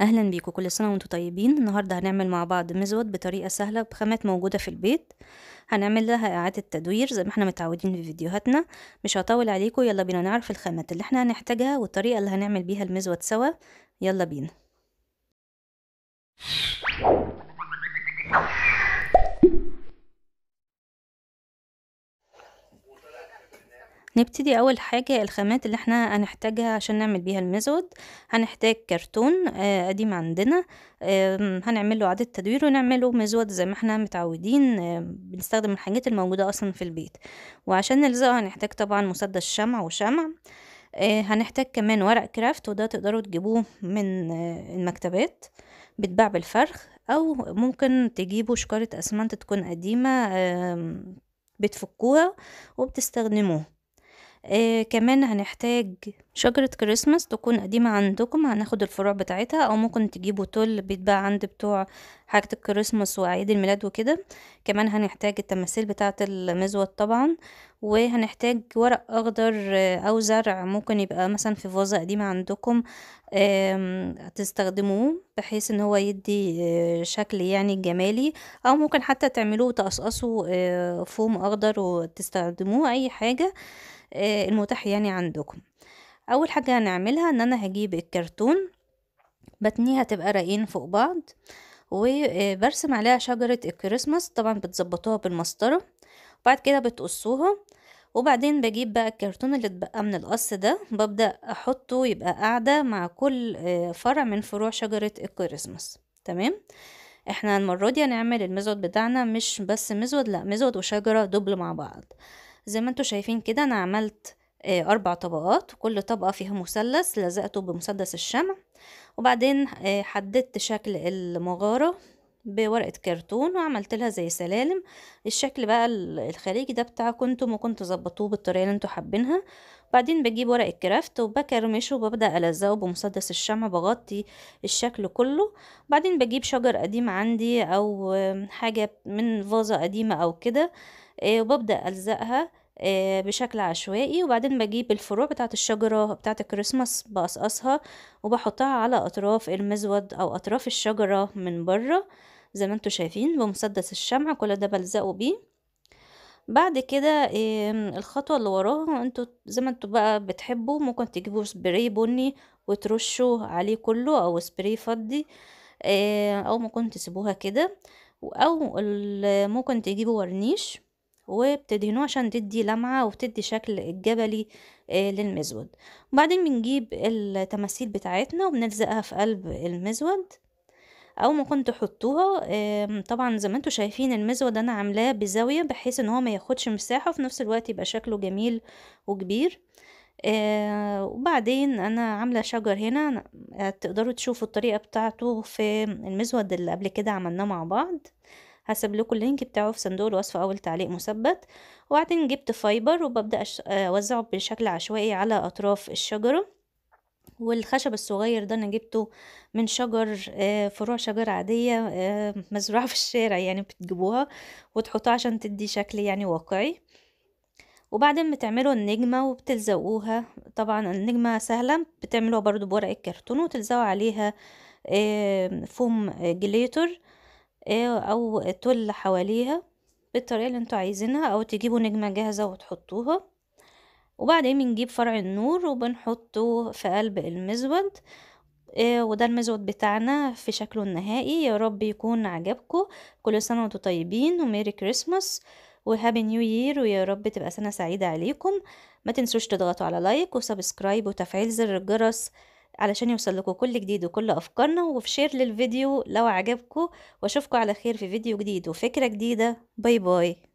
اهلا بيكم كل سنه وانتم طيبين النهارده هنعمل مع بعض مزود بطريقه سهله بخامات موجوده في البيت هنعمل لها اعاده تدوير زي ما احنا متعودين في فيديوهاتنا مش هطول عليكم يلا بينا نعرف الخامات اللي احنا هنحتاجها والطريقه اللي هنعمل بيها المزود سوا يلا بينا نبتدي أول حاجة الخامات اللي احنا هنحتاجها عشان نعمل بيها الميزود هنحتاج كرتون آه، قديم عندنا هنعمل له إعادة تدوير ونعمله ميزود زي ما احنا متعودين آه، بنستخدم الحاجات الموجودة أصلا في البيت وعشان نلزقه هنحتاج طبعا مسدس شمع وشمع آه، هنحتاج كمان ورق كرافت وده تقدروا تجيبوه من المكتبات بتباع بالفرخ او ممكن تجيبوا شكارة اسمنت تكون قديمة بتفكوها وبتستخدموه آه كمان هنحتاج شجرة كريسمس تكون قديمة عندكم هناخد الفروع بتاعتها او ممكن تجيبوا تل بيتباع عند بتوع حاجة الكريسماس وعيد الميلاد وكده كمان هنحتاج التماثيل بتاعة المزود طبعا وهنحتاج ورق اخضر آه، او زرع ممكن يبقى مثلا في فازة قديمة عندكم تستخدموه بحيث ان هو يدي آه، شكل يعني جمالي او ممكن حتى تعملوه تقصقصوا آه، فوم اخضر وتستخدموه اي حاجة آه، المتاح يعني عندكم اول حاجه هنعملها ان انا هجيب الكرتون بتنيها تبقى راقين فوق بعض وبرسم عليها شجره الكريسماس طبعا بتظبطوها بالمسطره وبعد كده بتقصوها وبعدين بجيب بقى الكرتون اللي اتبقى من القص ده ببدا احطه يبقى قاعده مع كل آه، فرع من فروع شجره الكريسماس تمام احنا المره دي هنعمل المزود بتاعنا مش بس مزود لا مزود وشجره دبل مع بعض زي ما انتوا شايفين كده انا عملت آه، أربع طبقات كل طبقة فيها مثلث لزقته بمسدس الشمع وبعدين آه، حددت شكل المغارة بورقة كرتون وعملت لها زي سلالم الشكل بقى الخارجي ده بتاعكم انتم ممكن ظبطوه بالطريقة اللي انتوا حابينها بعدين بجيب ورق الكرافت وبكرمشه وببدأ ألزقه بمسدس الشمع بغطي الشكل كله بعدين بجيب شجر قديم عندي أو حاجة من فازة قديمة أو كده آه، وببدأ ألزقها آه، بشكل عشوائي وبعدين بجيب الفروع بتاعة الشجرة بتاعة الكريسماس بقصقصها وبحطها على أطراف المزود أو أطراف الشجرة من بره زي ما انتوا شايفين بمسدس الشمع كل ده بلزقه بيه بعد كده آمم الخطوة اللي وراها انتوا زي ما انتوا بقى بتحبوا ممكن تجيبوا spray بني وترشوا عليه كلّه أو spray فضي آآ، آه، أو ممكن تسيبوها كده أو ممكن تجيبوا ورنيش وبتدهنوه عشان تدّي لمعة وتدي شكل الجبلي آآ آه، للمزود، وبعدين بنجيب التماثيل بتاعتنا وبنلزقها في قلب المزود او ممكن تحطوها طبعا زي ما انتم شايفين المزود انا عاملاه بزاويه بحيث ان هو ما ياخدش مساحه وفي نفس الوقت يبقى شكله جميل وكبير آه، وبعدين انا عامله شجر هنا تقدروا تشوفوا الطريقه بتاعته في المزود اللي قبل كده عملناه مع بعض هسيب لكم اللينك بتاعه في صندوق الوصف او التعليق مثبت وبعدين جبت فايبر وببدا آه، اوزعه بشكل عشوائي على اطراف الشجره والخشب الصغير ده انا جبته من شجر آه، فروع شجر عادية آه، مزروعة في الشارع يعني بتجيبوها وتحطوها عشان تدي شكل يعني واقعي وبعدين بتعملوا النجمة وبتلزقوها طبعا النجمة سهلة بتعملوها برضو بورق الكرتون وتلزقوا عليها فوم جليتر آه، او تل حواليها بالطريقة اللي انتوا عايزينها او تجيبوا نجمة جاهزة وتحطوها وبعدين بنجيب فرع النور وبنحطه في قلب المزود آه، وده المزود بتاعنا في شكله النهائي يا رب يكون عجبكم كل سنة وانتم طيبين وميري كريسماس وهابي نيو يير ويا رب تبقى سنة سعيدة عليكم ما تنسوش تضغطوا على لايك وسبسكرايب وتفعيل زر الجرس علشان يوصل لكم كل جديد وكل أفكارنا وفي شير للفيديو لو عجبكم واشوفكم على خير في فيديو جديد وفكرة جديدة باي باي